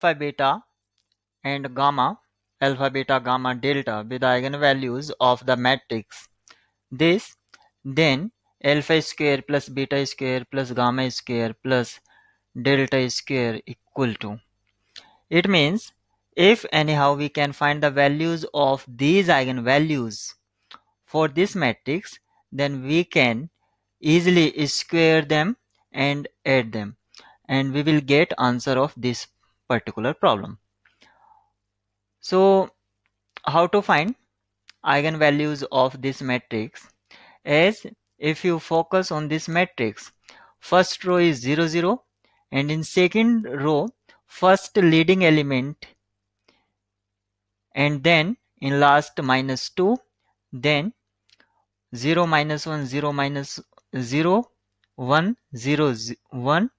alpha beta and gamma alpha beta gamma delta be the eigenvalues of the matrix this then alpha square plus beta square plus gamma square plus delta square equal to it means if anyhow we can find the values of these eigenvalues for this matrix then we can easily square them and add them and we will get answer of this particular problem. So how to find eigenvalues of this matrix is if you focus on this matrix first row is 0 0 and in second row first leading element and then in last minus 2 then 0 minus 1 0 minus 0 1 0 1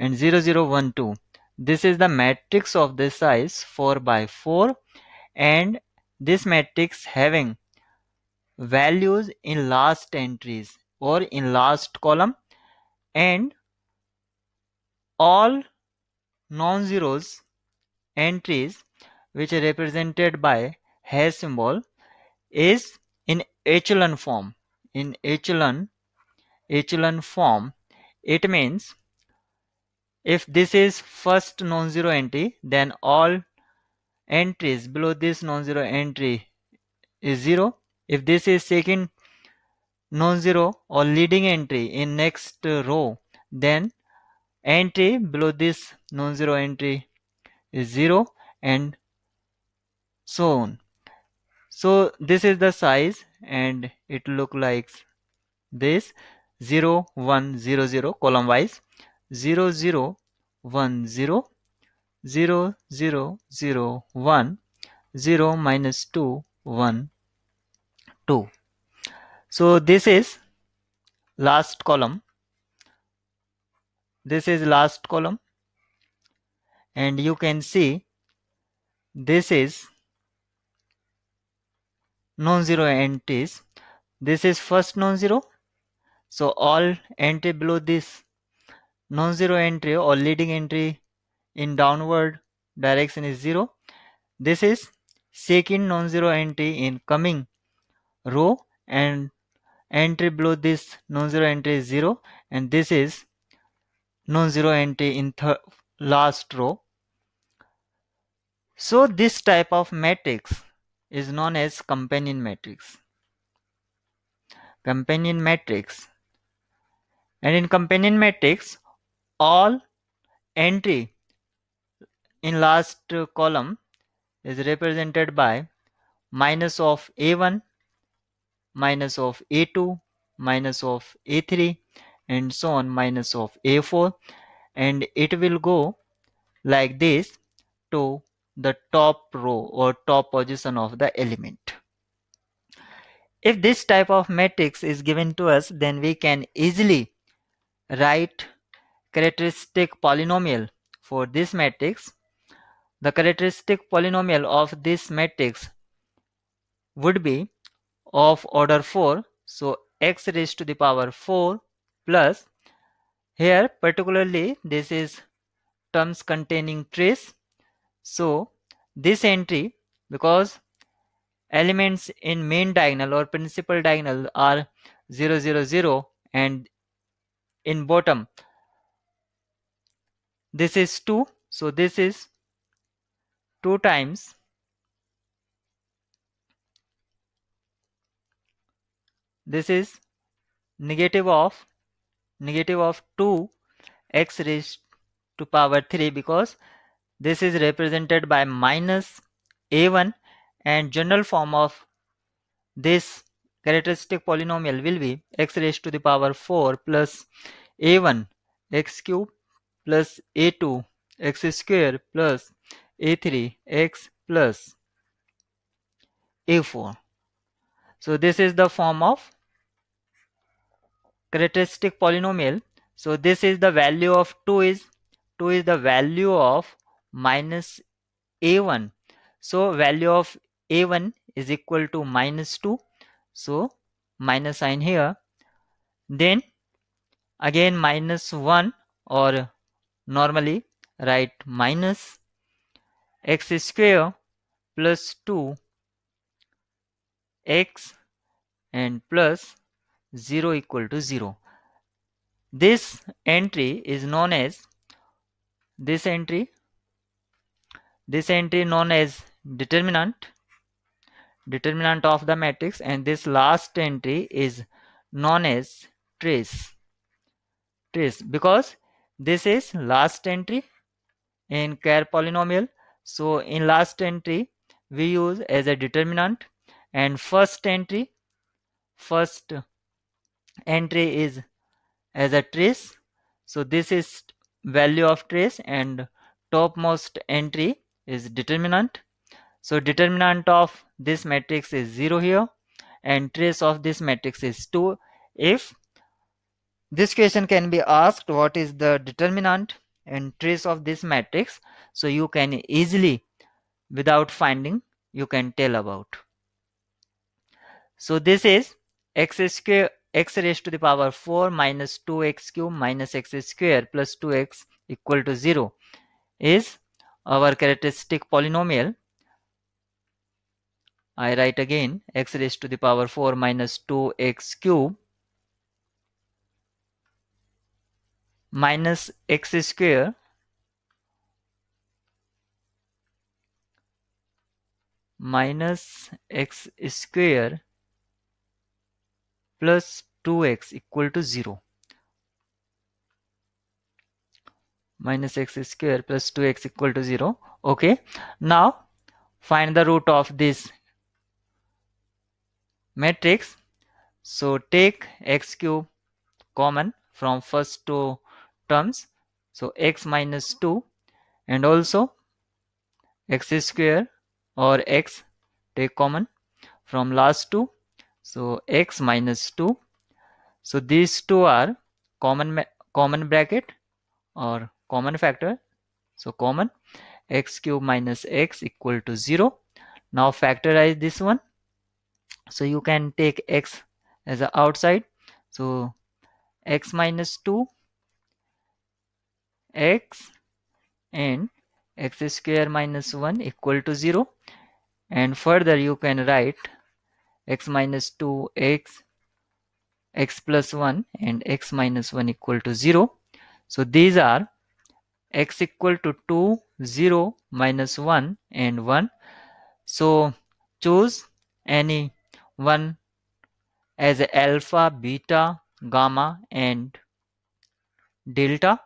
and 0 0 1 2 this is the matrix of this size 4 by 4 and this matrix having values in last entries or in last column and all non-zeros entries which are represented by hash symbol is in echelon form in echelon echelon form it means if this is first non-zero entry, then all entries below this non-zero entry is zero. If this is second non-zero or leading entry in next row, then entry below this non-zero entry is zero and so on. So this is the size and it look like this 0100 column wise zero zero one zero zero zero zero one zero minus two one two. So this is last column. This is last column, and you can see this is non-zero entries. This is first non-zero. So all entry below this non-zero entry or leading entry in downward direction is 0 this is second non-zero entry in coming row and entry below this non-zero entry is 0 and this is non-zero entry in last row so this type of matrix is known as companion matrix companion matrix and in companion matrix all entry in last column is represented by minus of a1 minus of a2 minus of a3 and so on minus of a4 and it will go like this to the top row or top position of the element if this type of matrix is given to us then we can easily write characteristic polynomial for this matrix, the characteristic polynomial of this matrix would be of order 4 so x raised to the power 4 plus here particularly this is terms containing trace so this entry because elements in main diagonal or principal diagonal are 0 0 0 and in bottom this is 2 so this is 2 times this is negative of negative of 2 x raised to power 3 because this is represented by minus a1 and general form of this characteristic polynomial will be x raised to the power 4 plus a1 x cube plus a2 x square plus a3 x plus a4 so this is the form of characteristic polynomial so this is the value of 2 is 2 is the value of minus a1 so value of a1 is equal to minus 2 so minus sign here then again minus 1 or normally write minus x square plus 2 x and plus 0 equal to 0 this entry is known as this entry this entry known as determinant determinant of the matrix and this last entry is known as trace trace because this is last entry in care polynomial so in last entry we use as a determinant and first entry first entry is as a trace so this is value of trace and topmost entry is determinant so determinant of this matrix is 0 here and trace of this matrix is 2 if this question can be asked what is the determinant and trace of this matrix. So you can easily without finding you can tell about. So this is x square x raised to the power 4 minus 2x cube minus x square plus 2x equal to 0 is our characteristic polynomial. I write again x raised to the power 4 minus 2x cube minus x square minus x square plus 2x equal to 0 minus x square plus 2x equal to 0 okay now find the root of this matrix so take x cube common from first to terms so x minus 2 and also x square or x take common from last two so x minus 2 so these two are common common bracket or common factor so common x cube minus x equal to 0 now factorize this one so you can take x as a outside so x minus 2 x and x square minus 1 equal to 0 and further you can write x minus 2 x x plus 1 and x minus 1 equal to 0 so these are x equal to 2 0 minus 1 and 1 so choose any one as alpha beta gamma and delta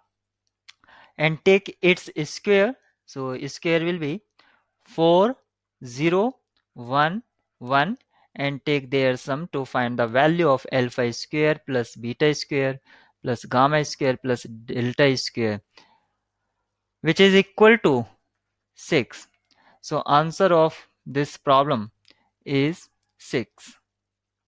and take its square so square will be 4 0 1 1 and take their sum to find the value of alpha square plus beta square plus gamma square plus delta square which is equal to 6 so answer of this problem is 6